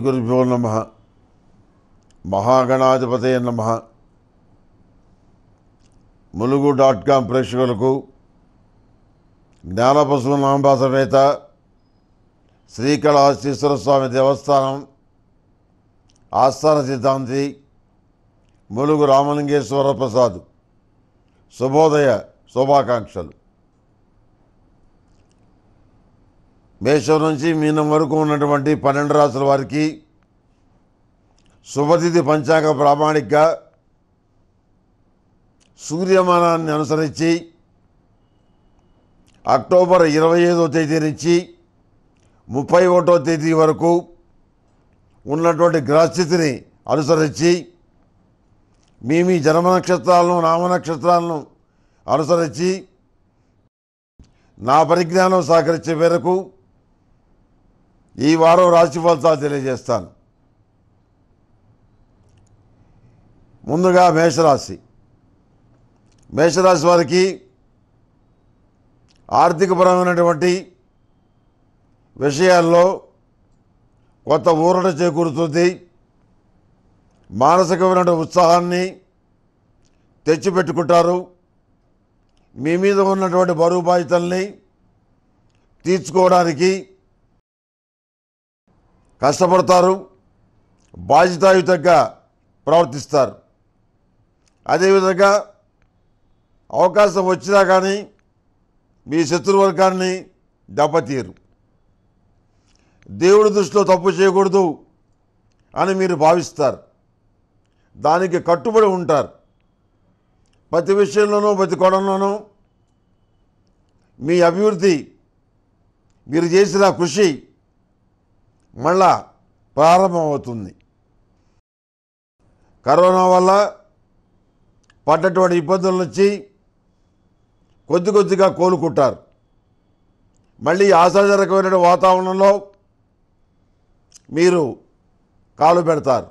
శ్రీగురుభ్యో నమ మహాగణాధిపతయ నమ ములుగు డాట్ కామ్ ప్రేక్షకులకు జ్ఞానపశునాంబ సమేత శ్రీకళాశీశ్వర స్వామి దేవస్థానం ఆస్థాన సిద్ధాంతి ములుగు రామలింగేశ్వర ప్రసాద్ శుభోదయ శుభాకాంక్షలు మేషం నుంచి మీనం వరకు ఉన్నటువంటి పన్నెండు రాసుల వారికి శుభతిథి పంచాంగ ప్రామాణిక సూర్యమానాన్ని అనుసరించి అక్టోబర్ ఇరవై ఐదో తేదీ నుంచి ముప్పై ఒకటో తేదీ వరకు ఉన్నటువంటి గ్రహస్థితిని అనుసరించి మీ మీ జన్మ నక్షత్రాలను నామ నక్షత్రాలను అనుసరించి నా పరిజ్ఞానం సహకరించే మేరకు ఈ వారం రాశి ఫలితాలు తెలియజేస్తాను ముందుగా మేషరాశి మేషరాశి వారికి ఆర్థికపరమైనటువంటి విషయాల్లో కొత్త ఊరట చేకూరుతుంది మానసికమైన ఉత్సాహాన్ని తెచ్చిపెట్టుకుంటారు మీ మీద ఉన్నటువంటి బరువు బాధ్యతల్ని తీర్చుకోవడానికి కష్టపడతారు బాధ్యతాయుతంగా ప్రవర్తిస్తారు అదేవిధంగా అవకాశం వచ్చినా కానీ మీ శత్రువర్గాన్ని దెబ్బతీయరు దేవుడి దృష్టిలో తప్పు చేయకూడదు అని మీరు భావిస్తారు దానికి కట్టుబడి ఉంటారు ప్రతి విషయంలోనూ ప్రతి కోణంలోనూ మీ అభివృద్ధి మీరు చేసిన కృషి మళ్ళా ప్రారంభమవుతుంది కరోనా వల్ల పడ్డటువంటి ఇబ్బందులు నుంచి కొద్ది కొద్దిగా కోలుకుంటారు మళ్ళీ ఆశాజనకమైన వాతావరణంలో మీరు కాలు పెడతారు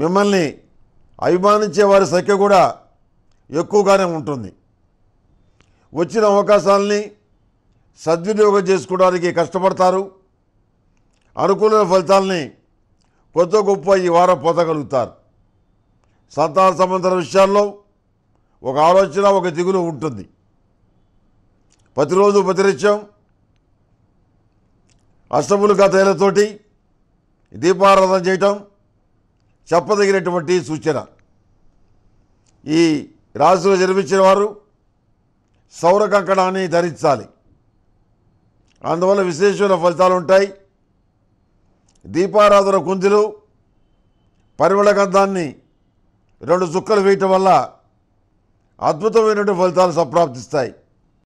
మిమ్మల్ని అభిమానించే వారి సంఖ్య కూడా ఎక్కువగానే ఉంటుంది వచ్చిన అవకాశాలని సద్వినియోగం చేసుకోవడానికి కష్టపడతారు అనుకూల ఫలితాలని కొత్త గొప్ప ఈ వారం పొందగలుగుతారు సంతాన సంబంధాల విషయాల్లో ఒక ఆలోచన ఒక దిగులు ఉంటుంది ప్రతిరోజు ప్రతినిత్యం అష్టములు కథలతోటి దీపారాధన చేయటం చెప్పదగినటువంటి సూచన ఈ రాశులు జన్మించిన వారు సౌర కంకణాన్ని ధరించాలి అందువల్ల విశేషమైన ఫలితాలు ఉంటాయి దీపారాధన కుందులు పరిమళ గంధాన్ని రెండు చుక్కలు వేయటం వల్ల అద్భుతమైనటువంటి ఫలితాలు సంప్రాప్తిస్తాయి